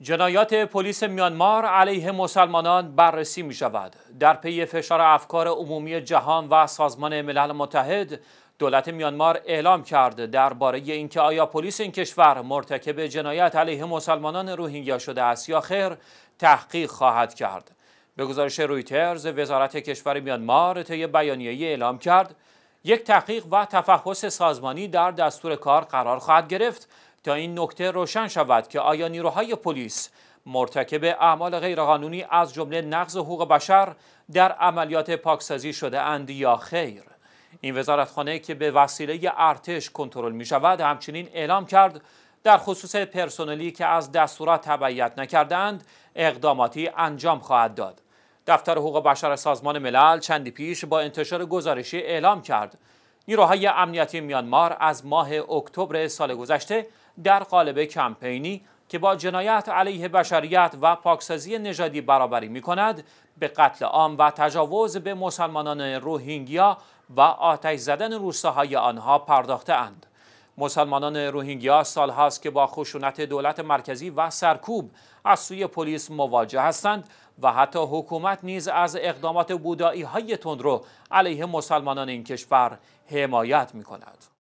جنایات پلیس میانمار علیه مسلمانان بررسی می شود. در پی فشار افکار عمومی جهان و سازمان ملل متحد دولت میانمار اعلام کرد درباره اینکه آیا پلیس این کشور مرتکب جنایت علیه مسلمانان روهینگیا شده است یا خیر تحقیق خواهد کرد. به گزارش رویترز وزارت کشور میانمار طی بیانیه‌ای اعلام کرد یک تحقیق و تفحص سازمانی در دستور کار قرار خواهد گرفت تا این نکته روشن شود که آیا نیروهای پلیس مرتکب اعمال غیرقانونی از جمله نقض حقوق بشر در عملیات پاکسازی شده اند یا خیر این وزارتخانه که به وسیله ارتش کنترل می شود همچنین اعلام کرد در خصوص پرسنلی که از دستورات تبعیت نکردند اقداماتی انجام خواهد داد دفتر حقوق بشر سازمان ملل چندی پیش با انتشار گزارشی اعلام کرد نیروهای امنیتی میانمار از ماه اکتبر سال گذشته در قالب کمپینی که با جنایت علیه بشریت و پاکسازی نژادی برابری می کند به قتل عام و تجاوز به مسلمانان روهینگیا و آتش زدن روستاهای آنها پرداخته اند. مسلمانان روهینگیا هاست که با خشونت دولت مرکزی و سرکوب از سوی پلیس مواجه هستند و حتی حکومت نیز از اقدامات بودایی های تندرو علیه مسلمانان این کشور حمایت می کند.